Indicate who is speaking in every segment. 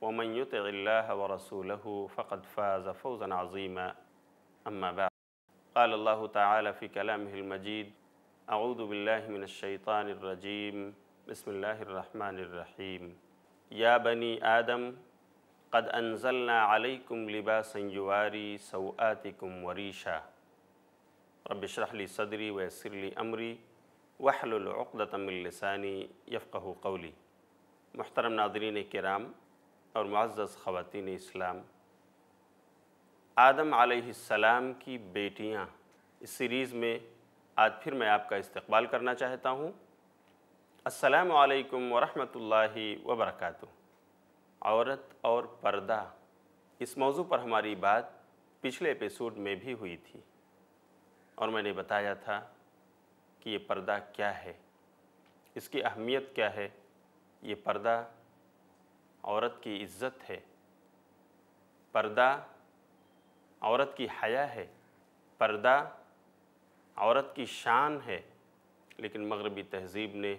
Speaker 1: ومن يطع الله ورسوله فقد فاز فوزا عظيما أما بعد قال الله تعالى في كلامه المجيد أعوذ بالله من الشيطان الرجيم بسم الله الرحمن الرحيم يا بني آدم قد أنزلنا عليكم لباسا يواري سوآتكم وريشا رب اشرح لي صدري ويسر لي أمري واحلل عقدة من لساني يفقه قولي محترم ناظرین کرام और मज़्ज़ ख़वान इस्लाम आदम आसमाम की बेटियाँ इस सीरीज़ में आज फिर मैं आपका इस्तकबाल करना चाहता हूँ असलकम वरहि वबरक औरत और पर्दा इस मौजू पर हमारी बात पिछले एपिसोड में भी हुई थी और मैंने बताया था कि ये पर्दा क्या है इसकी अहमियत क्या है ये पर्दा औरत की इज्जत है पर्दा औरत की हया है पर्दा औरत की शान है लेकिन मगरबी तहजीब ने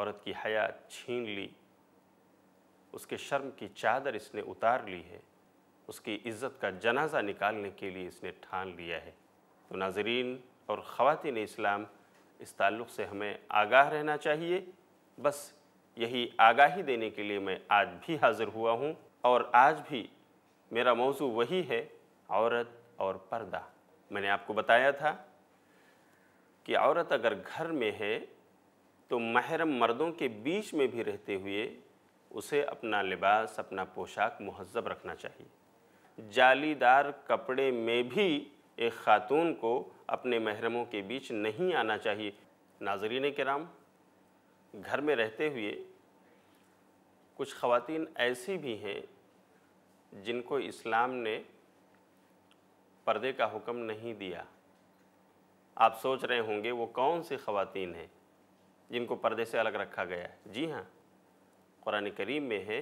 Speaker 1: औरत की हया छीन ली उसके शर्म की चादर इसने उतार ली है उसकी इज़्ज़त का जनाजा निकालने के लिए इसने ठान लिया है तो नाजरीन और ख़वान इस्लाम इस ताल्लुक़ से हमें आगाह रहना चाहिए बस यही आगाही देने के लिए मैं आज भी हाज़िर हुआ हूँ और आज भी मेरा मौजू वही है औरत और पर्दा मैंने आपको बताया था कि औरत अगर घर में है तो महरम मर्दों के बीच में भी रहते हुए उसे अपना लिबास अपना पोशाक महजब रखना चाहिए जालीदार कपड़े में भी एक ख़ातून को अपने महरमों के बीच नहीं आना चाहिए नाजरीन कराम घर में रहते हुए कुछ ख़वातीन ऐसी भी हैं जिनको इस्लाम ने पर्दे का हुक्म नहीं दिया आप सोच रहे होंगे वो कौन सी ख़वातीन हैं जिनको पर्दे से अलग रखा गया है जी हाँ कुरान करीम में है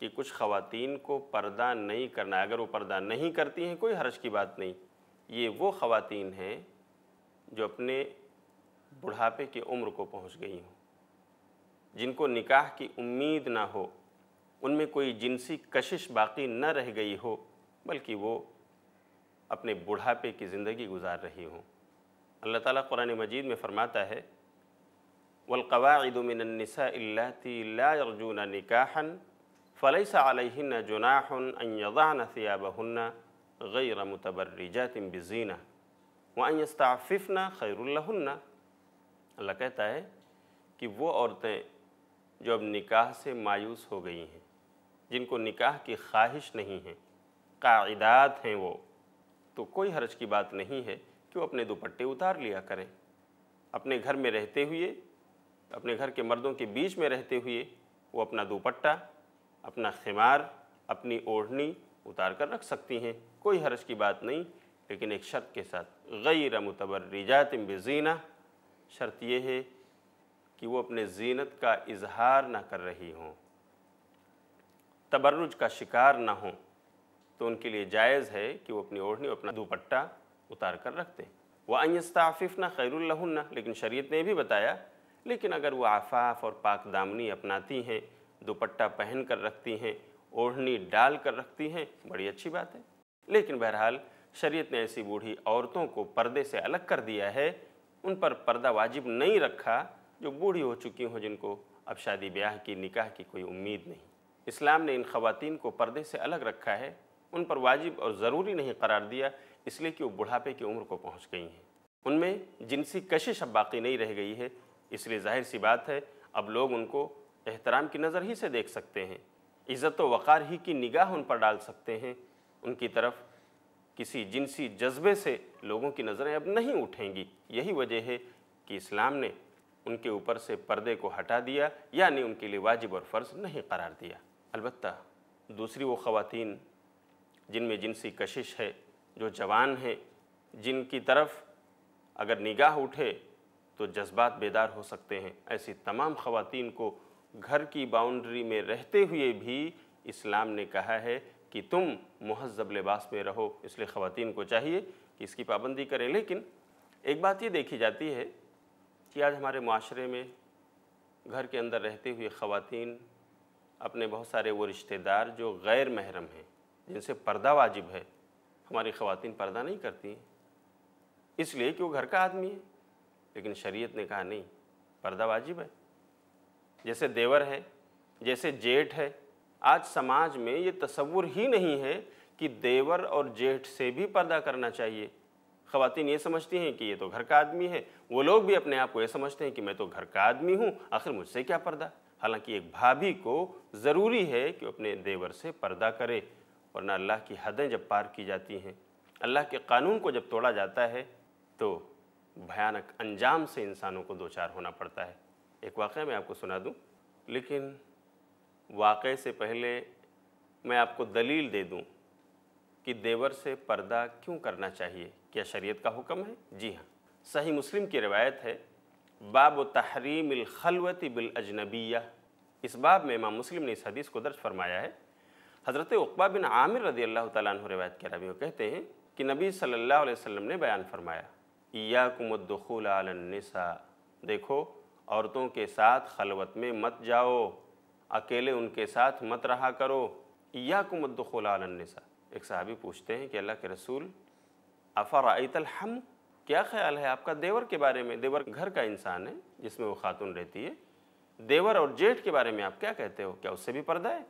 Speaker 1: कि कुछ ख़वातीन को पर्दा नहीं करना अगर वो पर्दा नहीं करती हैं कोई हर्ज की बात नहीं ये वो ख़वातीन हैं जो अपने बुढ़ापे की उम्र को पहुंच गई हों जिनको निकाह की उम्मीद ना हो उनमें कोई जिनसी कशिश बाकी न रह गई हो बल्कि वो अपने बुढ़ापे की ज़िंदगी गुजार रही हों अल्लाह ताला कुरान मजीद में फ़रमाता है वलकवादमिनसातीजून निकाहन फ़लैसा जुनाहन अन सियाबहन्ना गैर मुतबर्रजातिम बज़ीना वस्ताफ़िफ़ना खैरुल्लहन्ना अल्लाह कहता है कि वो औरतें जो अब निकाह से मायूस हो गई हैं जिनको निकाह की ख्वाहिश नहीं है कायदात हैं वो तो कोई हर्ज की बात नहीं है कि वो अपने दुपट्टे उतार लिया करें अपने घर में रहते हुए अपने घर के मर्दों के बीच में रहते हुए वो अपना दुपट्टा अपना खिमार अपनी ओढ़नी उतार कर रख सकती हैं कोई हर्ज की बात नहीं लेकिन एक शर्त के साथ गैर मुतबर्रिजात बजीना शर्त यह है कि वो अपने जीनत का इजहार ना कर रही हों तबर्रुज का शिकार ना हों तो उनके लिए जायज़ है कि वो अपनी ओढ़नी और अपना दुपट्टा उतार कर रख दें वह आइस्ताफ़िफ़ ना खैरुल्लहन्ना लेकिन शरीयत ने भी बताया लेकिन अगर वो आफ़ाफ़ और पाक दामनी अपनाती हैं दुपट्टा पहन कर रखती हैं ओढ़नी डाल कर रखती हैं बड़ी अच्छी बात है लेकिन बहरहाल शरीयत ने ऐसी बूढ़ी औरतों को पर्दे से अलग कर दिया है उन पर पर्दा वाजिब नहीं रखा जो बूढ़ी हो चुकी हों जिनको अब शादी ब्याह की निकाह की कोई उम्मीद नहीं इस्लाम ने इन खवतिन को पर्दे से अलग रखा है उन पर वाजिब और ज़रूरी नहीं करार दिया इसलिए कि वो बुढ़ापे की उम्र को पहुँच गई हैं उनमें जिनसी कशिश अब बाकी नहीं रह गई है इसलिए जाहिर सी बात है अब लोग उनको एहतराम की नज़र ही से देख सकते हैं इज़्ज़त वक़ार ही की निगाह उन पर डाल सकते हैं उनकी तरफ किसी जिनसी जज्बे से लोगों की नज़रें अब नहीं उठेंगी यही वजह है कि इस्लाम ने उनके ऊपर से पर्दे को हटा दिया यानी उनके लिए वाजिब और फ़र्ज़ नहीं करार दिया अलबत् दूसरी वो ख़वान जिनमें जिनसी कशिश है जो जवान हैं जिनकी तरफ अगर निगाह उठे तो जज्बात बेदार हो सकते हैं ऐसी तमाम ख़वान को घर की बाउंड्री में रहते हुए भी इस्लाम ने कहा है कि तुम महजब लिबास में रहो इसलिए ख़वान को चाहिए कि इसकी पाबंदी करें लेकिन एक बात ये देखी जाती है कि आज हमारे माशरे में घर के अंदर रहते हुए ख़वातीन अपने बहुत सारे वो रिश्तेदार जो गैर महरम हैं जिनसे पर्दा वाजिब है हमारी ख़वातीन पर्दा नहीं करती हैं इसलिए कि वो घर का आदमी है लेकिन शरीयत ने कहा नहीं पर्दा वाजिब है जैसे देवर है जैसे जेठ है आज समाज में ये तस्वुर ही नहीं है कि देवर और जेठ से भी पर्दा करना चाहिए ख़वान ये समझती हैं कि ये तो घर का आदमी है वो लोग भी अपने आप को ये समझते हैं कि मैं तो घर का आदमी हूँ आखिर मुझसे क्या पर्दा हालांकि एक भाभी को ज़रूरी है कि अपने देवर से पर्दा करे वरना अल्लाह की हदें जब पार की जाती हैं अल्लाह के कानून को जब तोड़ा जाता है तो भयानक अंजाम से इंसानों को दो चार होना पड़ता है एक वाक़ मैं आपको सुना दूँ लेकिन वाक़े से पहले मैं आपको दलील दे दूँ कि देवर से पर्दा क्यों करना चाहिए क्या शरीयत का हुक्म है जी हाँ सही मुस्लिम की रिवायत है बाब तहरीम खलवत बिल अजनबिया इस बाब में इमाम मुस्लिम ने इस हदीस को दर्ज फरमाया है हज़रत उकबा बिन आमिर रदी अल्लाह तु रिवायत के रवि कहते हैं कि नबी सल्लल्लाहु अलैहि वसल्लम ने बयान फरमाया या कुमदखूल आलनिसा देखो औरतों के साथ खलवत में मत जाओ अकेले उनके साथ मत रहा करो या कुमदखूल आलनिसा एक साहबी पूछते हैं कि अल्लाह के रसूल अफ़रातल हम क्या ख्याल है आपका देवर के बारे में देवर घर का इंसान है जिसमें वो खातून रहती है देवर और जेठ के बारे में आप क्या कहते हो क्या उससे भी पर्दा है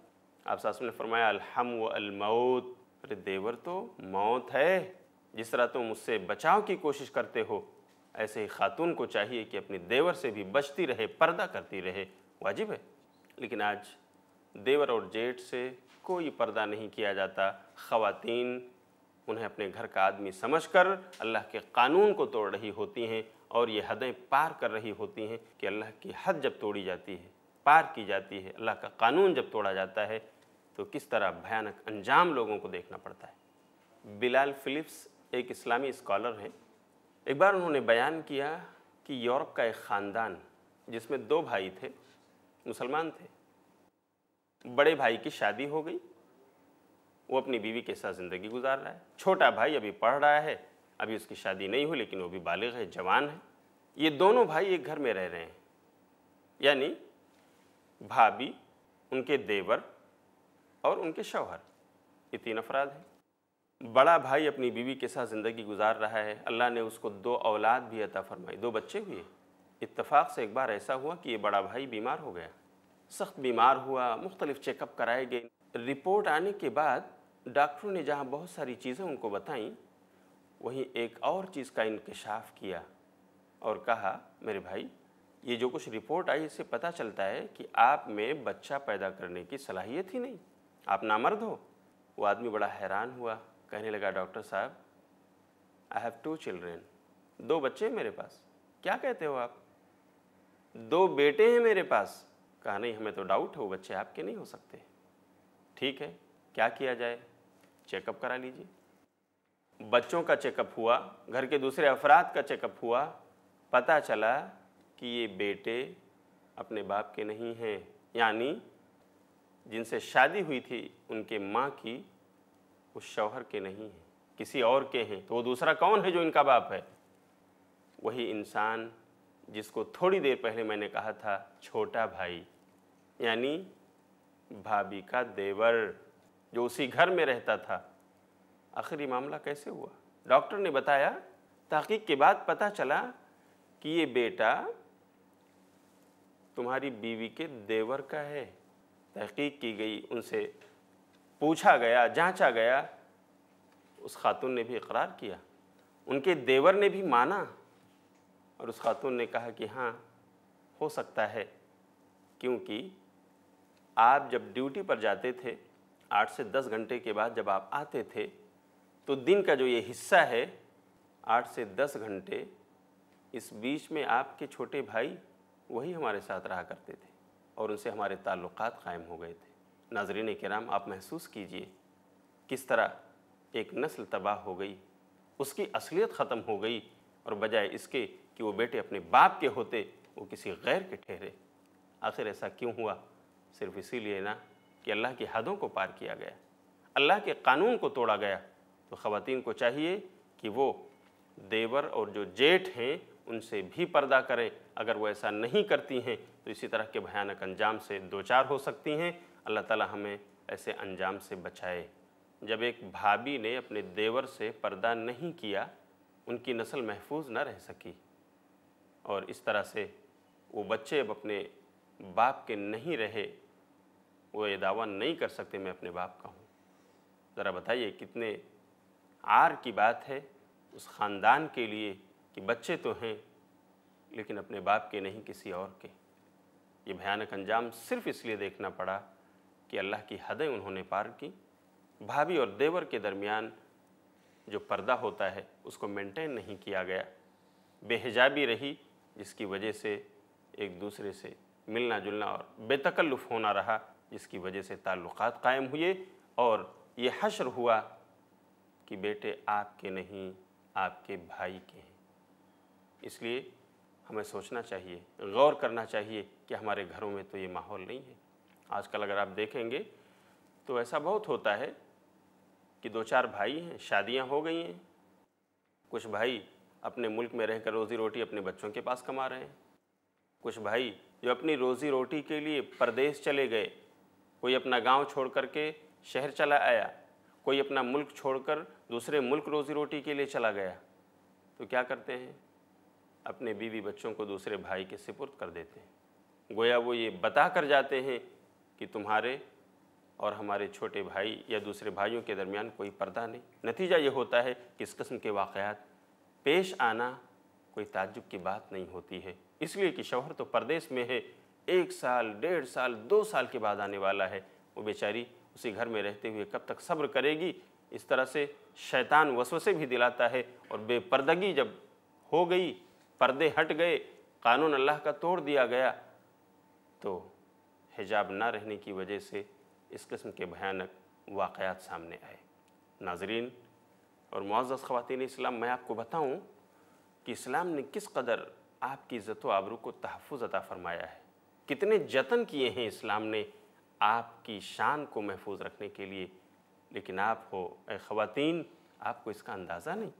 Speaker 1: आप सासू ने फरमाया अलहम व अलमौत अरे देवर तो मौत है जिस तरह तुम उससे बचाव की कोशिश करते हो ऐसे ही खातून को चाहिए कि अपने देवर से भी बचती रहे पर्दा करती रहे वाजिब है लेकिन आज देवर और जेठ से कोई पर्दा नहीं किया जाता ख़वातीन उन्हें अपने घर का आदमी समझकर अल्लाह के कानून को तोड़ रही होती हैं और ये हदें पार कर रही होती हैं कि अल्लाह की हद जब तोड़ी जाती है पार की जाती है अल्लाह का कानून जब तोड़ा जाता है तो किस तरह भयानक अंजाम लोगों को देखना पड़ता है बिलाल फिलिप्स एक इस्लामी स्कॉलर हैं एक बार उन्होंने बयान किया कि यूरोप का एक ख़ानदान जिसमें दो भाई थे मुसलमान थे बड़े भाई की शादी हो गई वो अपनी बीवी के साथ ज़िंदगी गुजार रहा है छोटा भाई अभी पढ़ रहा है अभी उसकी शादी नहीं हुई लेकिन वो भी बालिग है जवान है ये दोनों भाई एक घर में रह रहे हैं यानी भाभी उनके देवर और उनके शौहर ये तीन अफराद हैं बड़ा भाई अपनी बीवी के साथ ज़िंदगी गुजार रहा है अल्लाह ने उसको दो औलाद भी अता फरमाई दो बच्चे हुए इत्तेफाक से एक बार ऐसा हुआ कि ये बड़ा भाई बीमार हो गया सख्त बीमार हुआ मुख्तलिफ़ चेकअप कराए गए रिपोर्ट आने के बाद डॉक्टरों ने जहाँ बहुत सारी चीज़ें उनको बताई वहीं एक और चीज़ का इंकशाफ किया और कहा मेरे भाई ये जो कुछ रिपोर्ट आई इससे पता चलता है कि आप में बच्चा पैदा करने की सलाहियत ही नहीं आप नामर्द हो वो आदमी बड़ा हैरान हुआ कहने लगा डॉक्टर साहब आई हैव टू चिल्ड्रेन दो बच्चे हैं मेरे पास क्या कहते हो आप दो बेटे हैं मेरे पास कहा नहीं हमें तो डाउट है वो बच्चे आपके नहीं हो सकते ठीक है क्या किया जाए चेकअप करा लीजिए बच्चों का चेकअप हुआ घर के दूसरे अफराद का चेकअप हुआ पता चला कि ये बेटे अपने बाप के नहीं हैं यानी जिनसे शादी हुई थी उनके माँ की उस शौहर के नहीं हैं किसी और के हैं तो वो दूसरा कौन है जो इनका बाप है वही इंसान जिसको थोड़ी देर पहले मैंने कहा था छोटा भाई यानी भाभी का देवर जो उसी घर में रहता था आखिर ये मामला कैसे हुआ डॉक्टर ने बताया तहकीक के बाद पता चला कि ये बेटा तुम्हारी बीवी के देवर का है तहकीक की गई उनसे पूछा गया जांचा गया उस खातून ने भी इकरार किया उनके देवर ने भी माना और उस खातून ने कहा कि हाँ हो सकता है क्योंकि आप जब ड्यूटी पर जाते थे आठ से दस घंटे के बाद जब आप आते थे तो दिन का जो ये हिस्सा है आठ से दस घंटे इस बीच में आपके छोटे भाई वही हमारे साथ रहा करते थे और उनसे हमारे ताल्लुक़ क़ायम हो गए थे नाजरीन कराम आप महसूस कीजिए किस तरह एक नस्ल तबाह हो गई उसकी असलियत ख़त्म हो गई और बजाय इसके कि वो बेटे अपने बाप के होते वो किसी गैर के ठहरे आखिर ऐसा क्यों हुआ सिर्फ इसीलिए ना कि अल्लाह की हदों को पार किया गया अल्लाह के कानून को तोड़ा गया तो ख़वान को चाहिए कि वो देवर और जो जेठ हैं उनसे भी पर्दा करें अगर वो ऐसा नहीं करती हैं तो इसी तरह के भयानक अंजाम से दो चार हो सकती हैं अल्लाह ताला हमें ऐसे अंजाम से बचाए जब एक भाभी ने अपने देवर से पर्दा नहीं किया उनकी नस्ल महफूज ना रह सकी और इस तरह से वो बच्चे अब अपने बाप के नहीं रहे वो ये दावा नहीं कर सकते मैं अपने बाप का हूँ ज़रा बताइए कितने आर की बात है उस ख़ानदान के लिए कि बच्चे तो हैं लेकिन अपने बाप के नहीं किसी और के ये भयानक अंजाम सिर्फ इसलिए देखना पड़ा कि अल्लाह की हदें उन्होंने पार की भाभी और देवर के दरमियान जो पर्दा होता है उसको मेंटेन नहीं किया गया बेहजाबी रही जिसकी वजह से एक दूसरे से मिलना जुलना और बेतकल्लुफ़ होना रहा जिसकी वजह से ताल्लुक़ कायम हुए और ये हशर हुआ कि बेटे आपके नहीं आपके भाई के हैं इसलिए हमें सोचना चाहिए गौर करना चाहिए कि हमारे घरों में तो ये माहौल नहीं है आजकल अगर आप देखेंगे तो ऐसा बहुत होता है कि दो चार भाई हैं शादियां हो गई हैं कुछ भाई अपने मुल्क में रहकर रोज़ी रोटी अपने बच्चों के पास कमा रहे हैं कुछ भाई जो अपनी रोज़ी रोटी के लिए प्रदेश चले गए कोई अपना गांव छोड़ के शहर चला आया कोई अपना मुल्क छोड़कर दूसरे मुल्क रोज़ी रोटी के लिए चला गया तो क्या करते हैं अपने बीवी बच्चों को दूसरे भाई के सिपुर्द कर देते हैं गोया वो ये बता कर जाते हैं कि तुम्हारे और हमारे छोटे भाई या दूसरे भाइयों के दरमियान कोई पर्दा नहीं नतीजा ये होता है कि इस कस्म के वाक़ात पेश आना कोई ताज्जुब की बात नहीं होती है इसलिए कि शौहर तो परदेश में है एक साल डेढ़ साल दो साल के बाद आने वाला है वो बेचारी उसी घर में रहते हुए कब तक सब्र करेगी इस तरह से शैतान वसवसे भी दिलाता है और बेपर्दगी जब हो गई पर्दे हट गए कानून अल्लाह का तोड़ दिया गया तो हिजाब ना रहने की वजह से इस किस्म के भयानक वाक़ात सामने आए नाजरीन और मुआज़ ख़वान इस्लाम मैं आपको बताऊं कि इस्लाम ने किस कदर आपकी इज़्ज़त आबरू को तहफ़ अता फ़रमाया है कितने जतन किए हैं इस्लाम ने आपकी शान को महफूज रखने के लिए लेकिन आप हो ख़वातीन आपको इसका अंदाज़ा नहीं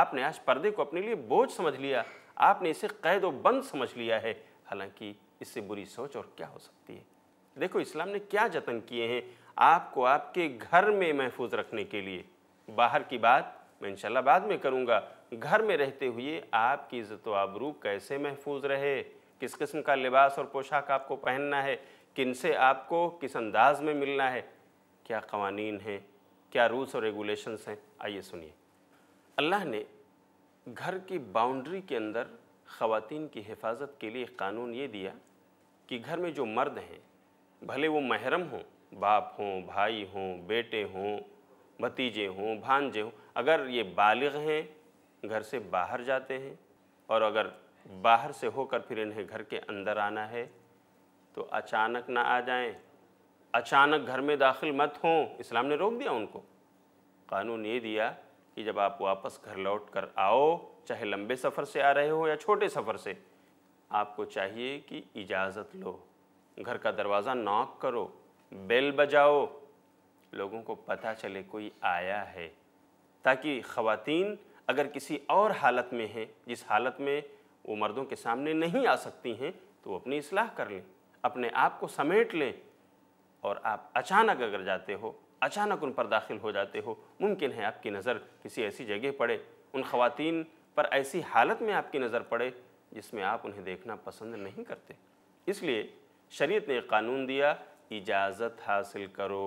Speaker 1: आपने आज पर्दे को अपने लिए बोझ समझ लिया आपने इसे कैद व बंद समझ लिया है हालांकि इससे बुरी सोच और क्या हो सकती है देखो इस्लाम ने क्या जतन किए हैं आपको आपके घर में महफूज रखने के लिए बाहर की बात मैं इंशाल्लाह बाद में करूँगा घर में रहते हुए आपकी इज़्ज़त आबरू कैसे महफूज रहे किस किस्म का लिबास और पोशाक आपको पहनना है किन से आपको किस अंदाज में मिलना है क्या कवानी हैं क्या रूल्स और रेगुलेशंस हैं आइए सुनिए अल्लाह ने घर की बाउंड्री के अंदर ख़वान की हिफाजत के लिए कानून ये दिया कि घर में जो मर्द हैं भले वो महरम हों बाप हों भाई हों बेटे हों भतीजे हों भांजे हों अगर ये बालग हैं घर से बाहर जाते हैं और अगर बाहर से होकर फिर इन्हें घर के अंदर आना है तो अचानक ना आ जाएं अचानक घर में दाखिल मत हों इस्लाम ने रोक दिया उनको कानून ये दिया कि जब आप वापस घर लौट कर आओ चाहे लंबे सफ़र से आ रहे हो या छोटे सफ़र से आपको चाहिए कि इजाज़त लो घर का दरवाज़ा नॉक करो बेल बजाओ लोगों को पता चले कोई आया है ताकि ख़वातीन अगर किसी और हालत में हैं जिस हालत में वो मर्दों के सामने नहीं आ सकती हैं तो वो अपनी इसलाह कर लें अपने आप को समेट लें और आप अचानक अगर जाते हो अचानक उन पर दाखिल हो जाते हो मुमकिन है आपकी नज़र किसी ऐसी जगह पड़े उन ख़वातीन पर ऐसी हालत में आपकी नज़र पड़े जिसमें आप उन्हें देखना पसंद नहीं करते इसलिए शरीयत ने कानून दिया इजाज़त हासिल करो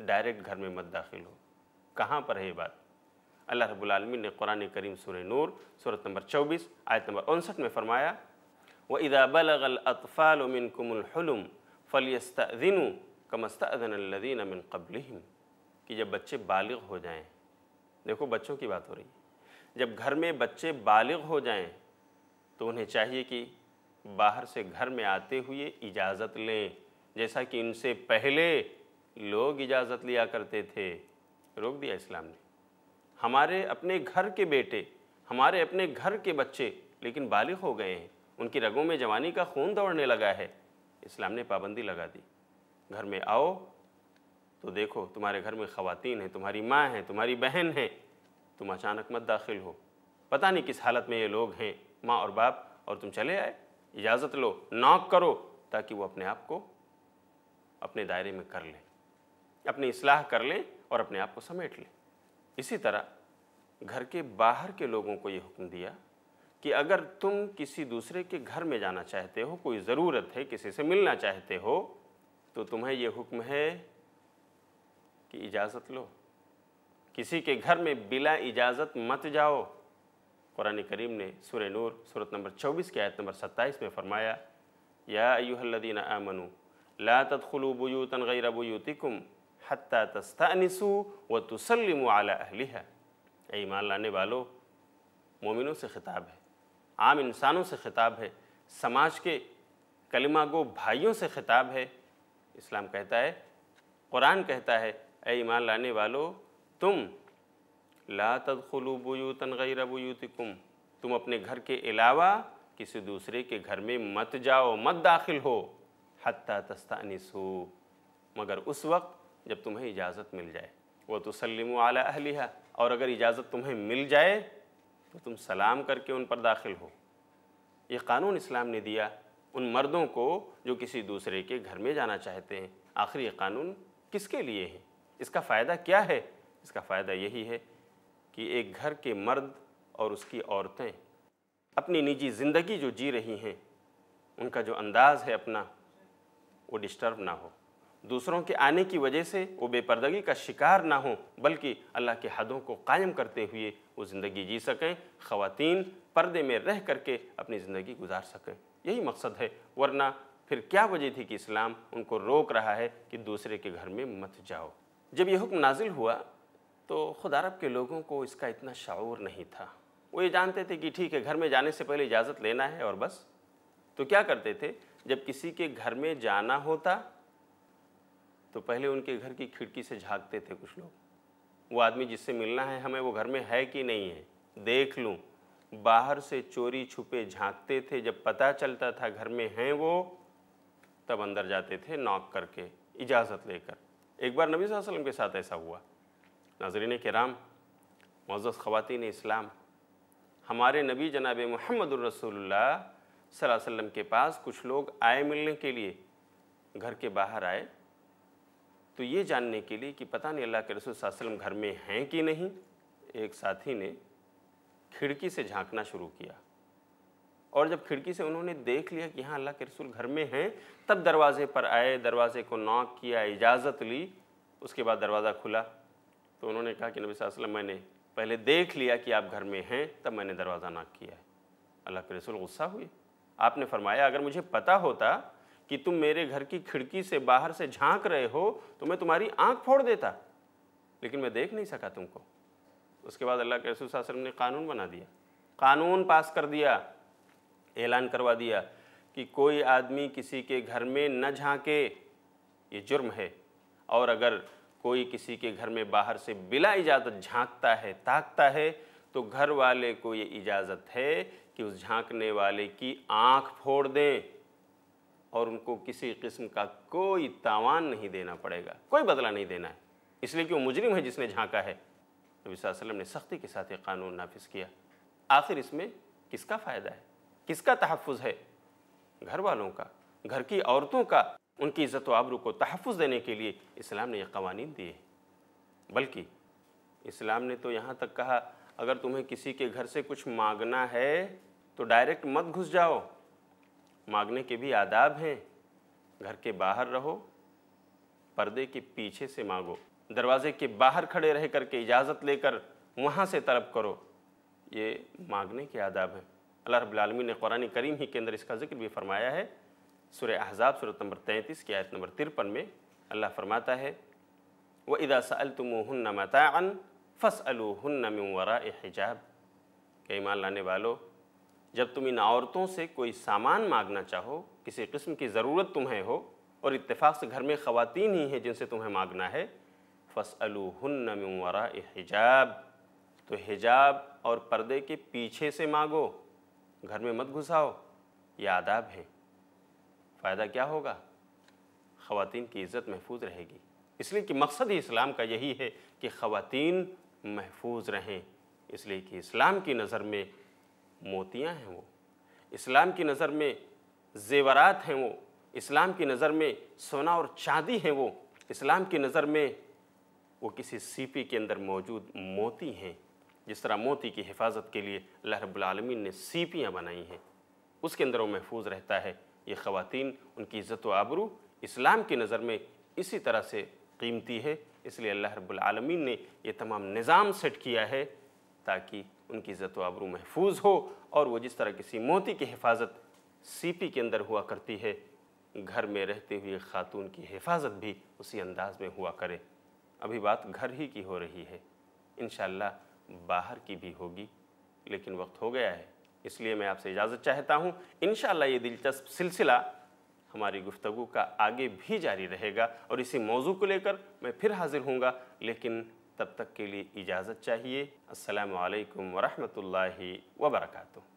Speaker 1: डायरेक्ट घर में मत दाखिल हो कहाँ पर है ये बात अल्लाह रब्बुल आलमीन ने कुरान करीम सुर नूर सूरत नंबर चौबीस आयत नंबर उनसठ में फ़रमाया व इदाबलगलफ़ालमिनकुमलहलुम फ़लियस्तिन कमस्तन मिन कबलहम कि जब बच्चे बालिग हो जाएं देखो बच्चों की बात हो रही है जब घर में बच्चे बालिग हो जाएं तो उन्हें चाहिए कि बाहर से घर में आते हुए इजाज़त लें जैसा कि इनसे पहले लोग इजाज़त लिया करते थे रोक दिया इस्लाम ने हमारे अपने घर के बेटे हमारे अपने घर के बच्चे लेकिन बालिग हो गए हैं उनकी रगों में जवानी का खून दौड़ने लगा है इस्लाम ने पाबंदी लगा दी घर में आओ तो देखो तुम्हारे घर में ख़वातीन हैं तुम्हारी माँ हैं तुम्हारी बहन हैं तुम अचानक मत दाखिल हो पता नहीं किस हालत में ये लोग हैं माँ और बाप और तुम चले आए इजाज़त लो नॉक करो ताकि वो अपने आप को अपने दायरे में कर लें अपनी इसलाह कर लें और अपने आप को समेट लें इसी तरह घर के बाहर के लोगों को ये हुक्म दिया कि अगर तुम किसी दूसरे के घर में जाना चाहते हो कोई ज़रूरत है किसी से मिलना चाहते हो तो तुम्हें ये हुक्म है कि इजाज़त लो किसी के घर में बिला इजाज़त मत जाओ कुरान करीम ने सुर नूर सूरत नंबर 24 की आयत नंबर 27 में फरमाया या अयुहल्लिन आमनु ला तदखलू बुयूतन गैर बुयूतिकुम हत्ता तस्तानसू व तसलम आला अहलिहा ईमान लाने वालों मोमिनों से ख़िताब है आम इंसानों से ख़िताब है समाज के कलिमा गो भाइयों से ख़िताब है इस्लाम कहता है कुरान कहता है ए ईमान लाने वालों तुम ला तदखलू बुयूतन गैर बुयूतिकुम तुम अपने घर के अलावा किसी दूसरे के घर में मत जाओ मत दाखिल हो हती तस्तानसू मगर उस वक्त जब तुम्हें इजाज़त मिल जाए वह तो सलीम आला है और अगर इजाज़त तुम्हें मिल जाए तो तुम सलाम करके उन पर दाखिल हो ये कानून इस्लाम ने दिया उन मर्दों को जो किसी दूसरे के घर में जाना चाहते हैं आखिर ये कानून किसके लिए है इसका फ़ायदा क्या है इसका फ़ायदा यही है कि एक घर के मर्द और उसकी औरतें अपनी निजी ज़िंदगी जो जी रही हैं उनका जो अंदाज़ है अपना वो डिस्टर्ब ना हो दूसरों के आने की वजह से वो बेपर्दगी का शिकार ना हो बल्कि अल्लाह के हदों को कायम करते हुए वो ज़िंदगी जी सकें ख़वातीन पर्दे में रह करके अपनी ज़िंदगी गुजार सकें यही मकसद है वरना फिर क्या वजह थी कि इस्लाम उनको रोक रहा है कि दूसरे के घर में मत जाओ जब यह हुक्म नाजिल हुआ तो खुद अरब के लोगों को इसका इतना शाऊर नहीं था वो ये जानते थे कि ठीक है घर में जाने से पहले इजाज़त लेना है और बस तो क्या करते थे जब किसी के घर में जाना होता तो पहले उनके घर की खिड़की से झाँकते थे कुछ लोग वो आदमी जिससे मिलना है हमें वो घर में है कि नहीं है देख लूँ बाहर से चोरी छुपे झांकते थे जब पता चलता था घर में हैं वो तब अंदर जाते थे नॉक करके इजाज़त लेकर एक बार नबी वसल्लम के साथ ऐसा हुआ नाजरीन कराम मोज़ ख़वातिन इस्लाम हमारे नबी जनाब महमद अलैहि वसल्लम के पास कुछ लोग आए मिलने के लिए घर के बाहर आए तो ये जानने के लिए कि पता नहीं अल्लाह के रसूल वसल्लम घर में हैं कि नहीं एक साथी ने खिड़की से झांकना शुरू किया और जब खिड़की से उन्होंने देख लिया कि हाँ अल्लाह के रसूल घर में हैं तब दरवाजे पर आए दरवाजे को नॉक किया इजाज़त ली उसके बाद दरवाज़ा खुला तो उन्होंने कहा कि नबी वसल्लम मैंने पहले देख लिया कि आप घर में हैं तब मैंने दरवाज़ा नॉक किया है अल्लाह के रसूल गुस्सा हुए आपने फरमाया अगर मुझे पता होता कि तुम मेरे घर की खिड़की से बाहर से झांक रहे हो तो मैं तुम्हारी आंख फोड़ देता लेकिन मैं देख नहीं सका तुमको उसके बाद अल्लाह के रसूल वसल्लम ने कानून बना दिया कानून पास कर दिया ऐलान करवा दिया कि कोई आदमी किसी के घर में न झांके ये जुर्म है और अगर कोई किसी के घर में बाहर से बिला इजाज़त झांकता है ताकता है तो घर वाले को ये इजाज़त है कि उस झांकने वाले की आँख फोड़ दें और उनको किसी किस्म का कोई तावान नहीं देना पड़ेगा कोई बदला नहीं देना है इसलिए कि वो मुजरिम है जिसने झांका है नबी वसल्लम ने सख्ती के साथ ये कानून नाफिज किया आखिर इसमें किसका फ़ायदा है किसका तहफ़ है घर वालों का घर की औरतों का उनकी इज़्ज़त आबरू को तहफ़ देने के लिए इस्लाम ने यह कवानीन दिए बल्कि इस्लाम ने तो यहाँ तक कहा अगर तुम्हें किसी के घर से कुछ मांगना है तो डायरेक्ट मत घुस जाओ मांगने के भी आदाब हैं घर के बाहर रहो पर्दे के पीछे से मांगो दरवाजे के बाहर खड़े रह करके इजाज़त लेकर वहाँ से तलब करो ये मांगने के आदाब हैं अल्लाह रबालमी ने कुरान करीम ही के अंदर इसका जिक्र भी फरमाया है सुर अहजाब सूरत नंबर तैंतीस की आयत नंबर तिरपन में अल्लाह फरमाता है व इदा सलतमोहन मतान फ़स अलूहन वरा हिजाब के ईमान लाने वालों जब तुम इन औरतों से कोई सामान मांगना चाहो किसी किस्म की ज़रूरत तुम्हें हो और इत्तेफाक से घर में ख़वातीन ही हैं जिनसे तुम्हें मांगना है फ़सलू हन्न हिजाब तो हिजाब और पर्दे के पीछे से मांगो घर में मत घुसाओ ये आदाब है फ़ायदा क्या होगा ख़वातीन की इज़्ज़त महफूज रहेगी इसलिए कि मकसद ही इस्लाम का यही है कि ख़वातीन महफूज रहें इसलिए कि इस्लाम की नज़र में मोतियाँ हैं वो इस्लाम की नज़र में जेवरात हैं वो इस्लाम की नज़र में सोना और चांदी हैं वो इस्लाम की नज़र में वो किसी सीपी के अंदर मौजूद मोती हैं जिस तरह मोती की हिफाजत के लिए अल्लाह ने सीपियाँ बनाई हैं उसके अंदर वो महफूज रहता है ये ख़वान उनकी इज़्ज़त आबरू इस्लाम की नज़र में इसी तरह से कीमती है इसलिए अल्लाह रब्लमीन ने ये तमाम निज़ाम सेट किया है ताकि उनकी इज़्ज़त आबरू महफूज हो और वो जिस तरह किसी मोती की हिफाजत सीपी के अंदर हुआ करती है घर में रहते हुए खातून की हिफाजत भी उसी अंदाज में हुआ करे अभी बात घर ही की हो रही है इन बाहर की भी होगी लेकिन वक्त हो गया है इसलिए मैं आपसे इजाज़त चाहता हूँ इन ये दिलचस्प सिलसिला हमारी गुफ्तु का आगे भी जारी रहेगा और इसी मौजू को लेकर मैं फिर हाजिर हूँगा लेकिन तब तक के लिए इजाज़त चाहिए असलकम वरहमल वर्का